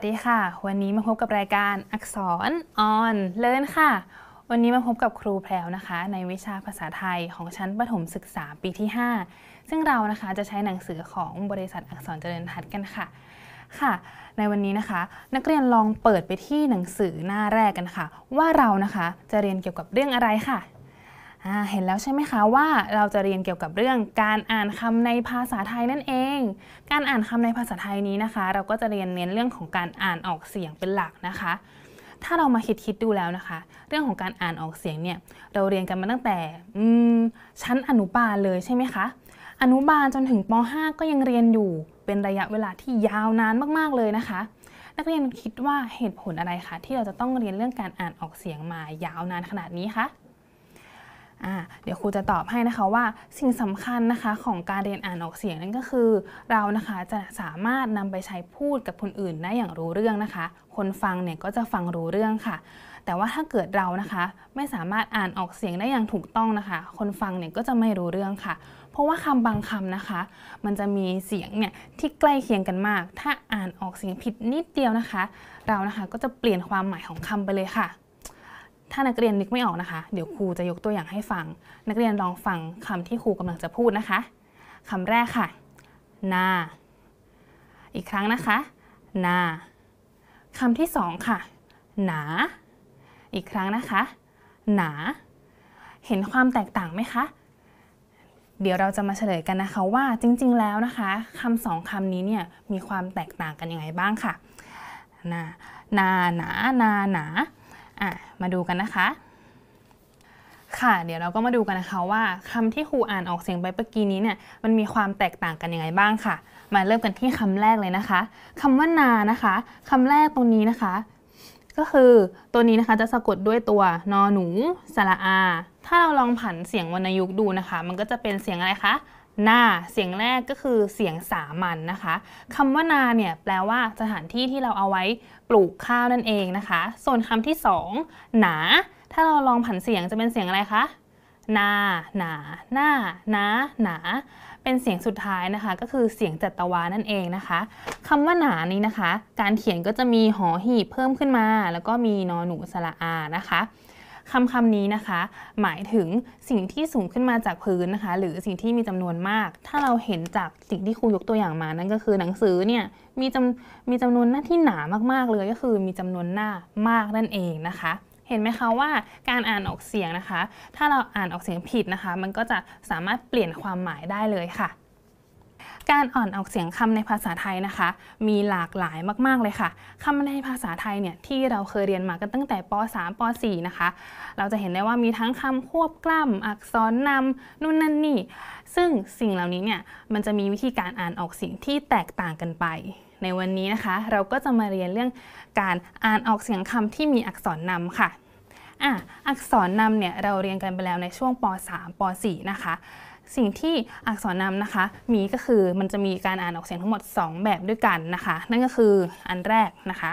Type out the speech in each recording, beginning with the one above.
วัสดีค่ะ วันนี้มาพบกับรายการอักษรออนเลินค่ะ วันนี้มาพบกับครูแพรวนะคะ ในวิชาภาษาไทยของชั้นประถมศึกษาปีที่ 5 ซึ่งเรานะคะจะใช้หนังสือของบริษัทอักษรเจริญทัศน์กันค่ะ ค่ะ ในวันนี้นะคะ นักเรียนลองเปิดไปที่หนังสือหน้าแรกกันค่ะ ว่าเรานะคะจะเรียนเกี่ยวกับเรื่องอะไรค่ะเห็นแล้วใช่ไหมคะว่าเราจะเรียนเกี่ยวกับเรื่องการอ่านคำในภาษาไทยนั่นเอง การอ่านคำในภาษาไทยนี้นะคะ เราก็จะเรียนเน้นเรื่องของการอ่านออกเสียงเป็นหลักนะคะ ถ้าเรามาคิดคิดดูแล้วนะคะ เรื่องของการอ่านออกเสียงเนี่ยเราเรียนกันมาตั้งแต่ชั้นอนุบาลเลยใช่ไหมคะ อนุบาลจนถึงป .5 ก็ยังเรียนอยู่เป็นระยะเวลาที่ยาวนานมากๆเลยนะคะ นักเรียนคิดว่าเหตุผลอะไรคะที่เราจะต้องเรียนเรื่องการอ่านออกเสียงมายาวนานขนาดนี้คะเดี๋ยวครูจะตอบให้นะคะว่า สิ่งสำคัญนะคะของการเรียนอ่านออกเสียงนั่นก็คือ เรานะคะจะสามารถนำไปใช้พูดกับคนอื่นได้อย่างรู้เรื่องนะคะ คนฟังเนี่ยก็จะฟังรู้เรื่องค่ะ แต่ว่าถ้าเกิดเรานะคะ ไม่สามารถอ่านออกเสียงได้อย่างถูกต้องนะคะ คนฟังเนี่ยก็จะไม่รู้เรื่องค่ะ เพราะว่าคำบางคำนะคะ มันจะมีเสียงเนี่ยที่ใกล้เคียงกันมาก ถ้าอ่านออกเสียงผิดนิดเดียวนะคะ เรานะคะก็จะเปลี่ยนความหมายของคำไปเลยค่ะถ้านักเรียนนึกไม่ออกนะคะ เดี๋ยวครูจะยกตัวอย่างให้ฟัง นักเรียนลองฟังคำที่ครูกำลังจะพูดนะคะคำแรกค่ะ นา อีกครั้งนะคะ นาคำที่สองค่ะ หนา อีกครั้งนะคะ หนา เห็นความแตกต่างไหมคะ เดี๋ยวเราจะมาเฉลยกันนะคะว่าจริงๆแล้วนะคะคำสองคำนี้เนี่ยมีความแตกต่างกันยังไงบ้างค่ะ นา นา หนา นา หนานา่ะมาดูกันนะคะ ค่ะ เดี๋ยวเราก็มาดูกันนะคะว่า คำที่ครูอ่านออกเสียงไปเมื่อกี้นี้เนี่ยมันมีความแตกต่างกันยังไงบ้างค่ะ มาเริ่มกันที่คำแรกเลยนะคะ คำว่านานะคะ คำแรกตรงนี้นะคะ ก็คือตัวนี้นะคะจะสะกดด้วยตัวนอหนูสระ อา ถ้าเราลองผันเสียงวรรณยุกต์ดูนะคะ มันก็จะเป็นเสียงอะไรคะนา เสียงแรกก็คือเสียงสามัญนนะคะคำว่านาเนี่ยแปลว่าสถานที่ที่เราเอาไว้ปลูกข้าวนั่นเองนะคะ ส่วนคำที่สองหนา ถ้าเราลองผันเสียงจะเป็นเสียงอะไรคะ นา หนา หน้านาหนา เป็นเสียงสุดท้ายนะคะ ก็คือเสียงจัตวานั่นเองนะคะ คำว่าหนานี้นะคะ การเขียนก็จะมีหอหีบเพิ่มขึ้นมา แล้วก็มีนอหนูสระอานะคะคำคำนี้นะคะ หมายถึงสิ่งที่สูงขึ้นมาจากพื้นนะคะ หรือสิ่งที่มีจำนวนมาก ถ้าเราเห็นจากสิ่งที่ครูยกตัวอย่างมา นั่นก็คือหนังสือเนี่ยมีจำมีจำนวนหน้าที่หนามากๆเลยก็คือ มีจำนวนหน้ามากนั่นเองนะคะ เห็นไหมคะว่าการอ่านออกเสียงนะคะ ถ้าเราอ่านออกเสียงผิดนะคะ มันก็จะสามารถเปลี่ยนความหมายได้เลยค่ะการอ่อนออกเสียงคำในภาษาไทยนะคะ มีหลากหลายมากๆเลยค่ะคำในภาษาไทยเนี่ยที่เราเคยเรียนมากันตั้งแต่ป .3 ป .4 นะคะ เราจะเห็นได้ว่ามีทั้งคำควบกล้ำอักษรนำนู่นนั่นนี่ซึ่งสิ่งเหล่านี้เนี่ยมันจะมีวิธีการอ่านออกเสียงที่แตกต่างกันไป ในวันนี้นะคะ เราก็จะมาเรียนเรื่องการอ่านออกเสียงคำที่มีอักษรนำค่ะอ่ะ อักษรนำเนี่ยเราเรียนกันไปแล้วในช่วงป .3 ป .4 นะคะสิ่งที่อักษรนำนะคะมีก็คือมันจะมีการอ่านออกเสียงทั้งหมด 2 แบบด้วยกันนะคะนั่นก็คืออันแรกนะคะ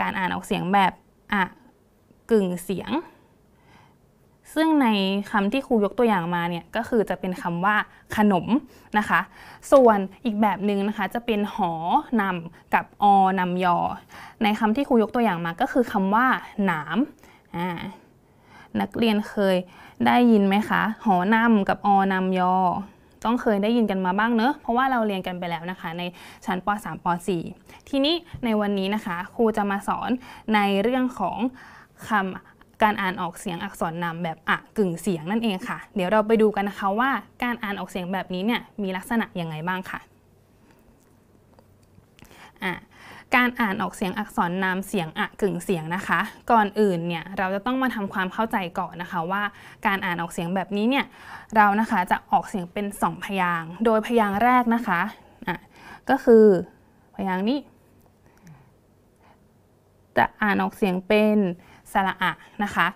การอ่านออกเสียงแบบอะกึ่งเสียง ซึ่งในคำที่ครูยกตัวอย่างมาเนี่ยก็คือจะเป็นคำว่าขนมนะคะส่วนอีกแบบหนึ่งนะคะจะเป็นหอนำกับอนำยอ ในคำที่ครูยกตัวอย่างมาก็คือคำว่าหนามนักเรียนเคยได้ยินไหมคะหอนำกับอนำยอ ต้องเคยได้ยินกันมาบ้างเนอะ เพราะว่าเราเรียนกันไปแล้วนะคะ ในชั้นป .3 ป .4 ทีนี้ในวันนี้นะคะครูจะมาสอนในเรื่องของคำการอ่านออกเสียงอักษรนำแบบอะกึ่งเสียงนั่นเองค่ะ เดี๋ยวเราไปดูกันนะคะว่าการอ่านออกเสียงแบบนี้เนี่ยมีลักษณะยังไงบ้างค่ะ อ่ะการอ่านออกเสียงอักษรนามเสียงอะกึ่งเสียงนะคะ ก่อนอื่นเนี่ยเราจะต้องมาทำความเข้าใจก่อนนะคะว่าการอ่านออกเสียงแบบนี้เนี่ยเรานะคะจะออกเสียงเป็น2พยาง โดยพยางแรกนะคะอ่ะก็คือพยางนี้ จะอ่านออกเสียงเป็นสระอะนะคะ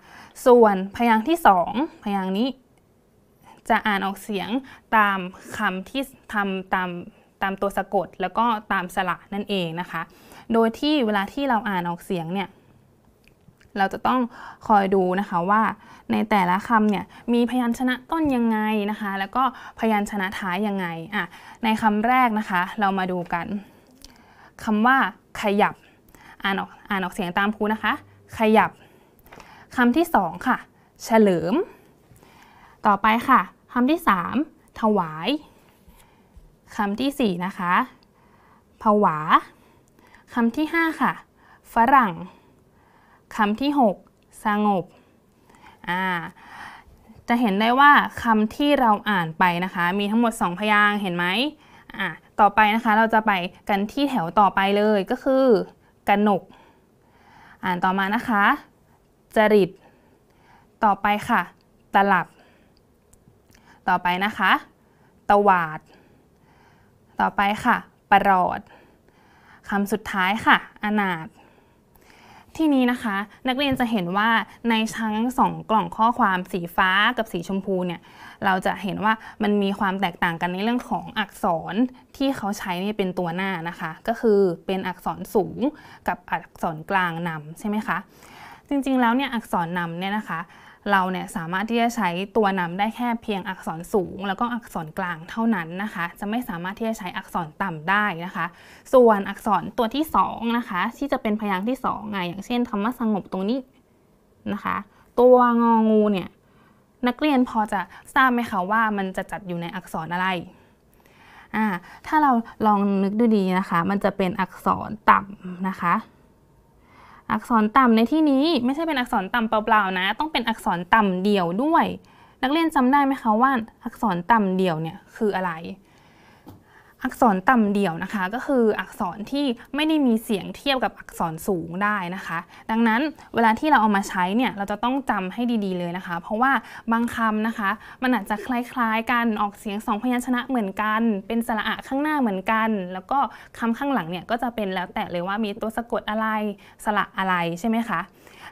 ส่วนพยางที่ 2 พยางนี้ จะอ่านออกเสียงตามคำที่ทำตามตามตัวสะกดแล้วก็ตามสระนั่นเองนะคะ โดยที่เวลาที่เราอ่านออกเสียงเนี่ยเราจะต้องคอยดูนะคะว่า ในแต่ละคำเนี่ยมีพยัญชนะต้นยังไงนะคะ แล้วก็พยัญชนะท้ายยังไงอ่ะในคำแรกนะคะ เรามาดูกันคำว่าขยับอ่านออกอ่านออกเสียงตามครูนะคะ ขยับคำที่สองค่ะเฉลิมต่อไปค่ะคำที่สามถวายคำที่4นะคะ ผวา คำที่5ค่ะ ฝรั่ง คำที่ 6สงบ อ่า จะเห็นได้ว่าคำที่เราอ่านไปนะคะ มีทั้งหมด 2 พยางเห็นไหมอ่าต่อไปนะคะเราจะไปกันที่แถวต่อไปเลย ก็คือกนก อ่านต่อมานะคะ จริต ต่อไปค่ะ ตลับ ต่อไปนะคะ ตวาดต่อไปค่ะประหลอด คำสุดท้ายค่ะ อนาถที่นี้นะคะ นักเรียนจะเห็นว่าในทั้งสองกล่องข้อความสีฟ้ากับสีชมพูเนี่ยเราจะเห็นว่ามันมีความแตกต่างกันในเรื่องของอักษรที่เขาใช้เนี่ยเป็นตัวหน้านะคะ ก็คือเป็นอักษรสูงกับอักษรกลางนำใช่ไหมคะ จริงๆแล้วเนี่ยอักษรนำเนี่ยนะคะเราเนี่ยสามารถที่จะใช้ตัวนำได้แค่เพียงอักษรสูง แล้วก็อักษรกลางเท่านั้นนะคะ จะไม่สามารถที่จะใช้อักษรต่ำได้นะคะ ส่วนอักษรตัวที่2นะคะที่จะเป็นพยางค์ที่2ไงอย่างเช่นคำว่าสงบตรงนี้นะคะ ตัวงองูเนี่ยนักเรียนพอจะทราบไหมคะว่า มันจะจัดอยู่ในอักษรอะไรอ่าถ้าเราลองนึกดูดีนะคะ มันจะเป็นอักษรต่ำนะคะอักษรต่ำในที่นี้ไม่ใช่เป็นอักษรต่ำเปล่า ๆนะ ต้องเป็นอักษรต่ำเดี่ยวด้วย นักเรียนจำได้ไหมคะว่า อักษรต่ำเดี่ยวเนี่ยคืออะไรอักษรต่ำเดี่ยวนะคะก็คืออักษรที่ไม่ได้มีเสียงเทียบกับอักษรสูงได้นะคะ ดังนั้นเวลาที่เราเอามาใช้เนี่ยเราจะต้องจำให้ดีๆเลยนะคะ เพราะว่าบางคำนะคะ มันอาจจะคล้ายๆกันออกเสียงสองพยัญชนะเหมือนกัน เป็นสระอะข้างหน้าเหมือนกัน แล้วก็คำข้างหลังเนี่ยก็จะเป็นแล้วแต่เลยว่ามีตัวสะกดอะไรสระอะไรใช่ไหมคะ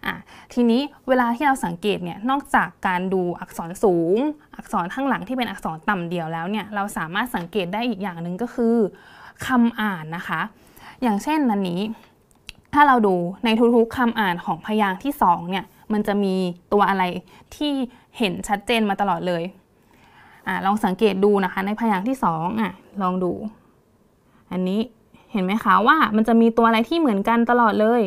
อะทีนี้เวลาที่เราสังเกตเนี่ยนอกจากการดูอักษรสูง อักษรข้างหลังที่เป็นอักษรต่ำเดียวแล้วเนี่ยเราสามารถสังเกตได้อีกอย่างหนึ่งก็คือคำอ่านนะคะ อย่างเช่นนันนี้ ถ้าเราดูในทุกๆคำอ่านของพยางค์ที่2เนี่ยมันจะมีตัวอะไรที่เห็นชัดเจนมาตลอดเลยอลองสังเกตดูนะคะในพยางค์ที่2อ่ะลองดู อันนี้เห็นไหมคะว่า มันจะมีตัวอะไรที่เหมือนกันตลอดเลย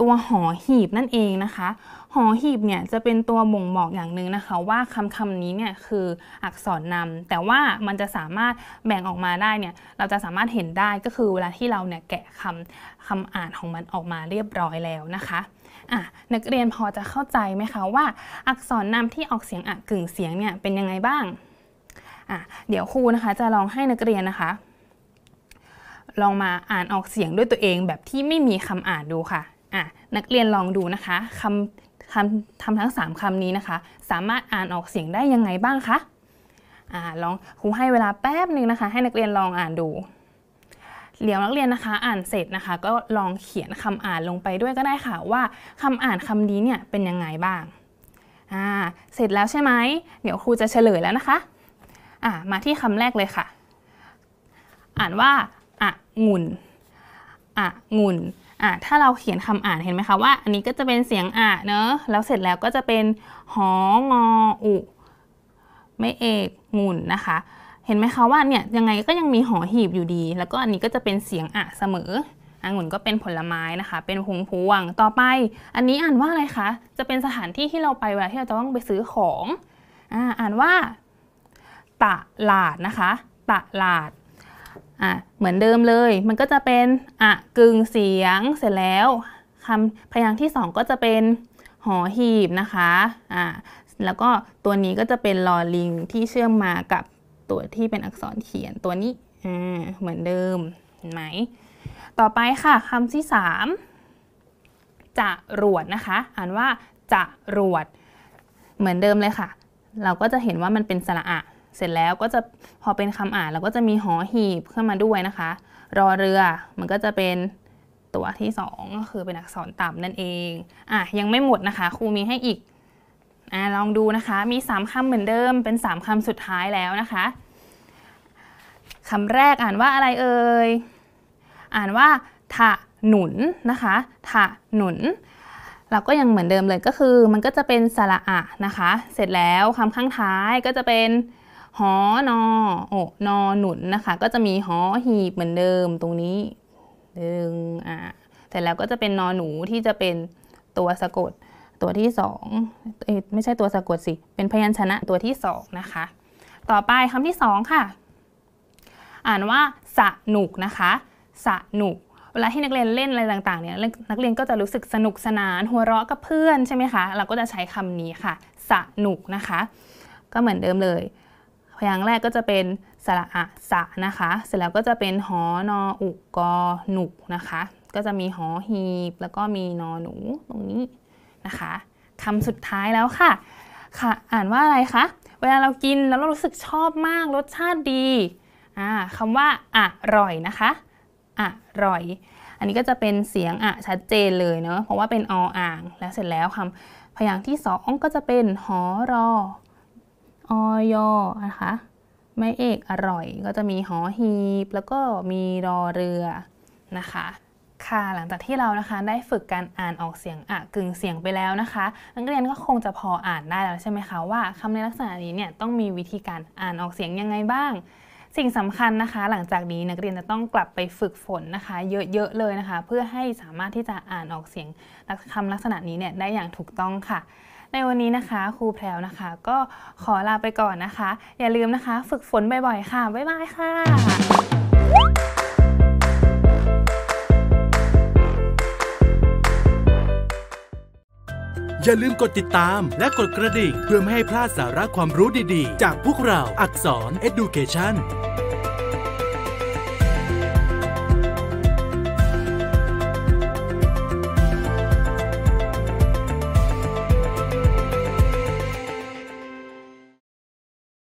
ตัวหอหีบนั่นเองนะคะหอหีบเนี่ยจะเป็นตัวบ่งบอกอย่างหนึ่งนะคะ ว่าคำคำนี้เนี่ยคืออักษรนำแต่ว่ามันจะสามารถแบ่งออกมาได้เนี่ยเราจะสามารถเห็นได้ก็คือเวลาที่เราเนี่ยแกะคำคำอ่านของมันออกมาเรียบร้อยแล้วนะคะอ่ะนักเรียนพอจะเข้าใจไหมคะว่า อักษรนำที่ออกเสียงอัะกึ่งเสียงเนี่ยเป็นยังไงบ้างอ่ะเดี๋ยวครูนะคะ จะลองให้นักเรียนนะคะ ลองมาอ่านออกเสียงด้วยตัวเองแบบที่ไม่มีคำอ่านดูค่ะ่ะนักเรียนลองดูนะคะคำคำทำทั้ง 3 คำนี้นะคะ สามารถอ่านออกเสียงได้ยังไงบ้างคะอ่าลองครูให้เวลาแป๊บหนึ่งนะคะ ให้นักเรียนลองอ่านดูเดี๋ยวนักเรียนนะคะ อ่านเสร็จนะคะก็ลองเขียนคำอ่านลงไปด้วยก็ได้ค่ะว่าคำอ่านคำนี้เนี่ยเป็นยังไงบ้างอ่าเสร็จแล้วใช่ไหมเดี๋ยวครูจะเฉลยแล้วนะคะอ่ามาที่คำแรกเลยค่ะ อ่านว่าอะงุนอะงุนอ่ะถ้าเราเขียนคำอ่านเห็นไหมคะว่าอันนี้ก็จะเป็นเสียงอ่ะเนอะแล้วเสร็จแล้วก็จะเป็นหองออุไม่เอกงุ่นนะคะ เห็นไหมคะว่าเนี่ยยังไงก็ยังมีหอหีบอยู่ดี แล้วก็อันนี้ก็จะเป็นเสียงอ่ะเสมอองุ่นก็เป็นผลไม้นะคะ เป็นพวงพวงต่อไป อันนี้อ่านว่าอะไรคะจะเป็นสถานที่ที่เราไปเวลาที่เราต้องไปซื้อของอ่านว่าตลาดนะคะตลาด่ะเหมือนเดิมเลย มันก็จะเป็นอะกึ่งเสียง เสร็จแล้วคำพยางค์ที่2ก็จะเป็นหอหีบ นะคะ อ่า แล้วก็ ตัวนี้ก็จะเป็นลอลิง ที่เชื่อมมากับ ตัวที่เป็นอักษรเขียน ตัวนี้อ่าเหมือนเดิมเห็นไหม ต่อไปค่ะคำที่3จะรวด นะคะ อ่านว่าจะรวด เหมือนเดิมเลยค่ะ เราก็จะเห็นว่ามันเป็นสระอะเสร็จแล้วก็จะพอเป็นคำอ่านเราก็จะมีหอหีบขึ้นมาด้วยนะคะ รอเรือมันก็จะเป็นตัวที่ 2 ก็คือเป็นอักษรต่ำนั่นเองอ่ะยังไม่หมดนะคะครูมีให้อีกอ่ะลองดูนะคะมี 3คำเหมือนเดิมเป็น 3คำสุดท้ายแล้วนะคะ คำแรกอ่านว่าอะไรเอ่ยอ่านว่าถะหนุนนะคะถะหนุนเราก็ยังเหมือนเดิมเลยก็คือมันก็จะเป็นสระอะนะคะ เสร็จแล้วคำข้างท้ายก็จะเป็นหอนอโอนอหนุนนะคะ ก็จะมีหอหีบเหมือนเดิมตรงนี้หนึ่งอ่าเสร็จแล้วก็จะเป็นนอหนูที่จะเป็นตัวสะกดตัวที่สองเอไม่ใช่ตัวสะกดสิ เป็นพยัญชนะตัวที่สองนะคะ ต่อไปคำที่สองค่ะ อ่านว่าสะหนุกนะคะ สะหนุก เวลาที่นักเรียนเล่นอะไรต่างๆเนี่ยนักเรียนก็จะรู้สึกสนุกสนานหัวเราะกับเพื่อนใช่ไหมคะ เราก็จะใช้คำนี้ค่ะ สะหนุกนะคะ ก็เหมือนเดิมเลยพยางค์แรกก็จะเป็นสระอะสะนะคะ เสร็จแล้วก็จะเป็นหอนออุกอหนุกนะคะ ก็จะมีหอหีบ แล้วก็มีนอหนูตรงนี้นะคะคำสุดท้ายแล้วค่ะ ค่ะอ่านว่าอะไรคะ เวลาเรากินแล้วเรารู้สึกชอบมาก รสชาติดี อ่าคำว่าอร่อยนะคะอร่อย อันนี้ก็จะเป็นเสียงอะชัดเจนเลยเนาะ เพราะว่าเป็นออ่าง แล้วเสร็จแล้วคำพยางค์ที่สองก็จะเป็นหอรอออยนะคะ ไม้เอกอร่อยก็จะมีหอหีบ แล้วก็มีรอเรือนะคะ ค่ะหลังจากที่เรานะคะได้ฝึกการอ่านออกเสียงอะกึ่งเสียงไปแล้วนะคะนักเรียนก็คงจะพออ่านได้แล้วใช่ไหมคะว่าคำในลักษณะนี้เนี่ยต้องมีวิธีการอ่านออกเสียงยังไงบ้าง สิ่งสำคัญนะคะ หลังจากนี้นักเรียนจะต้องกลับไปฝึกฝนนะคะ เยอะๆ เลยนะคะ เพื่อให้สามารถที่จะอ่านออกเสียงคำลักษณะนี้เนี่ยได้อย่างถูกต้องค่ะในวันนี้นะคะครูแพรวนะคะก็ขอลาไปก่อนนะคะ อย่าลืมนะคะ ฝึกฝนบ่อยๆ ค่ะ บ๊ายบายค่ะ อย่าลืมกดติดตามและกดกระดิ่งเพื่อไม่ให้พลาดสาระความรู้ดีๆ จากพวกเราอักษร Education